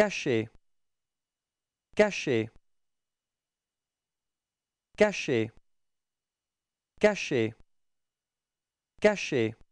caché caché caché caché caché